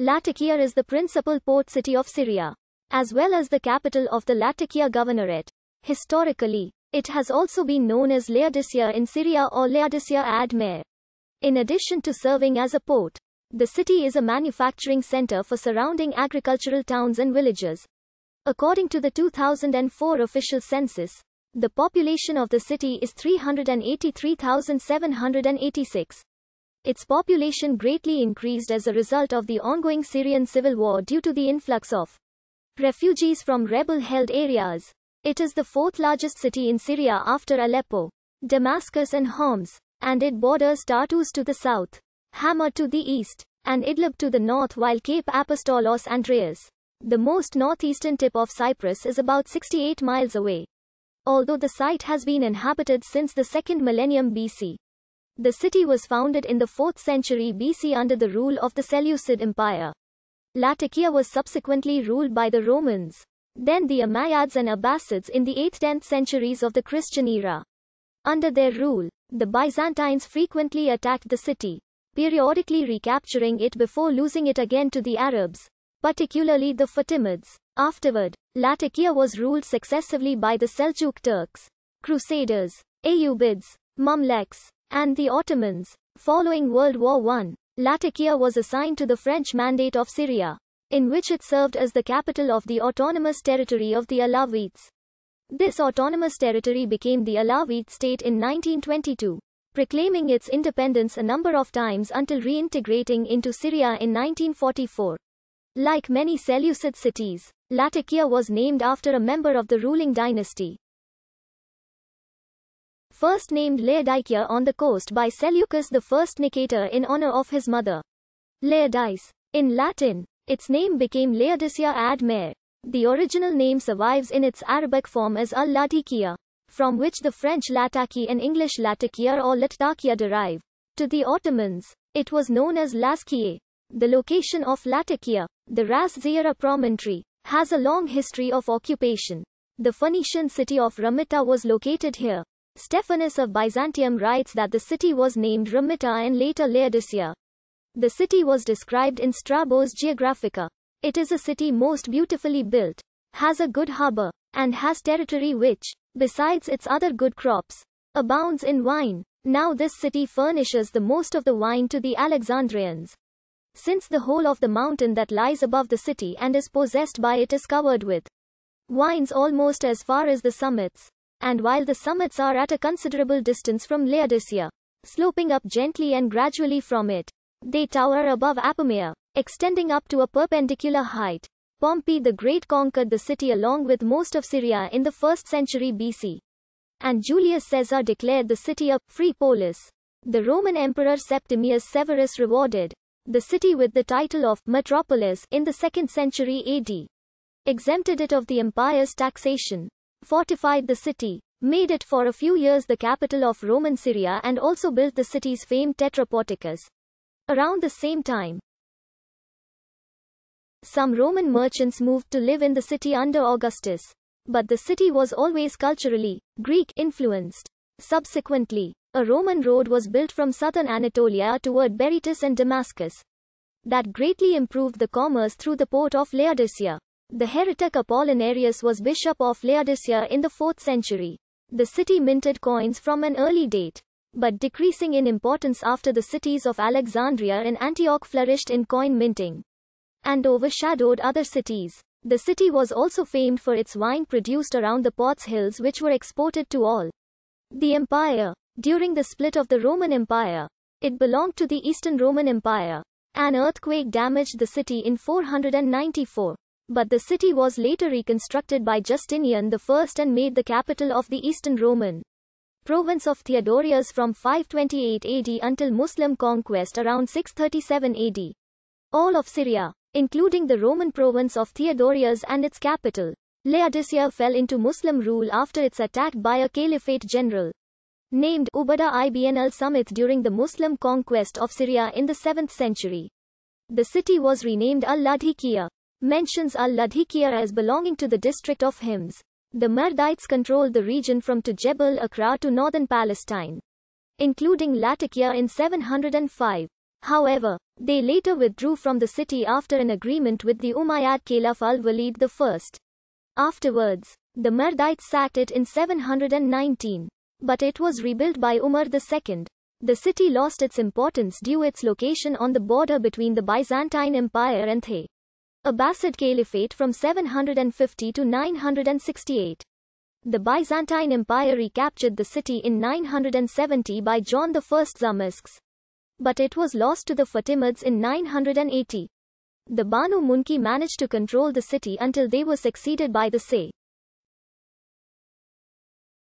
Latakia is the principal port city of Syria, as well as the capital of the Latakia Governorate. Historically, it has also been known as Laodicea in Syria or Laodicea Mare. In addition to serving as a port, the city is a manufacturing center for surrounding agricultural towns and villages. According to the 2004 official census, the population of the city is 383,786. Its population greatly increased as a result of the ongoing Syrian civil war due to the influx of refugees from rebel-held areas. It is the fourth largest city in Syria after Aleppo, Damascus and Homs, and it borders Tartus to the south, Hama to the east, and Idlib to the north while Cape Apostolos Andreas, the most northeastern tip of Cyprus is about 68 miles away. Although the site has been inhabited since the second millennium BC, the city was founded in the 4th century BC under the rule of the Seleucid Empire. Latakia was subsequently ruled by the Romans. Then the Umayyads and Abbasids in the 8th-10th centuries of the Christian era. Under their rule, the Byzantines frequently attacked the city, periodically recapturing it before losing it again to the Arabs, particularly the Fatimids. Afterward, Latakia was ruled successively by the Seljuk Turks, Crusaders, Ayyubids, Mamluks, and the Ottomans. Following World War I, Latakia was assigned to the French Mandate of Syria, in which it served as the capital of the autonomous territory of the Alawites. This autonomous territory became the Alawite state in 1922, proclaiming its independence a number of times until reintegrating into Syria in 1944. Like many Seleucid cities, Latakia was named after a member of the ruling dynasty first named Laodicea on the coast by Seleucus I Nicator in honor of his mother. Laodice. In Latin, its name became Laodicea ad Mare. The original name survives in its Arabic form as Al-Latikia, from which the French Lataki and English Latakia or Latakia derive. To the Ottomans, it was known as Laskie. The location of Latakia, the Ras Zira promontory, has a long history of occupation. The Phoenician city of Ramita was located here. Stephanus of Byzantium writes that the city was named Ramita and later Laodicea. The city was described in Strabo's Geographica. It is a city most beautifully built, has a good harbor, and has territory which, besides its other good crops, abounds in wine. Now this city furnishes the most of the wine to the Alexandrians. Since the whole of the mountain that lies above the city and is possessed by it is covered with wines almost as far as the summits and while the summits are at a considerable distance from Laodicea, sloping up gently and gradually from it, they tower above Apamea, extending up to a perpendicular height. Pompey the Great conquered the city along with most of Syria in the 1st century BC. And Julius Caesar declared the city a free polis. The Roman Emperor Septimius Severus rewarded the city with the title of metropolis in the 2nd century AD, exempted it of the empire's taxation fortified the city, made it for a few years the capital of Roman Syria and also built the city's famed Tetraporticus. Around the same time, some Roman merchants moved to live in the city under Augustus. But the city was always culturally Greek influenced. Subsequently, a Roman road was built from southern Anatolia toward Berytus and Damascus. That greatly improved the commerce through the port of Laodicea. The heretic Apollinarius was bishop of Laodicea in the 4th century. The city minted coins from an early date, but decreasing in importance after the cities of Alexandria and Antioch flourished in coin minting and overshadowed other cities. The city was also famed for its wine produced around the Potts Hills, which were exported to all the empire. During the split of the Roman Empire, it belonged to the Eastern Roman Empire. An earthquake damaged the city in 494. But the city was later reconstructed by Justinian I and made the capital of the Eastern Roman province of Theodorus from 528 AD until Muslim conquest around 637 AD. All of Syria, including the Roman province of Theodorus and its capital, Laodicea fell into Muslim rule after it's attack by a caliphate general named Ubada ibn al-Samith during the Muslim conquest of Syria in the 7th century. The city was renamed Al-Ladhiqiyah mentions Al-Ladhikia as belonging to the district of Hims. The Mardites controlled the region from to Jebel Akra to northern Palestine, including Latakia in 705. However, they later withdrew from the city after an agreement with the Umayyad Caliph al-Walid I. Afterwards, the Mardites sacked it in 719, but it was rebuilt by Umar II. The city lost its importance due its location on the border between the Byzantine Empire and Thay. Abbasid Caliphate from 750 to 968. The Byzantine Empire recaptured the city in 970 by John I Zamasks. But it was lost to the Fatimids in 980. The Banu Munki managed to control the city until they were succeeded by the Say.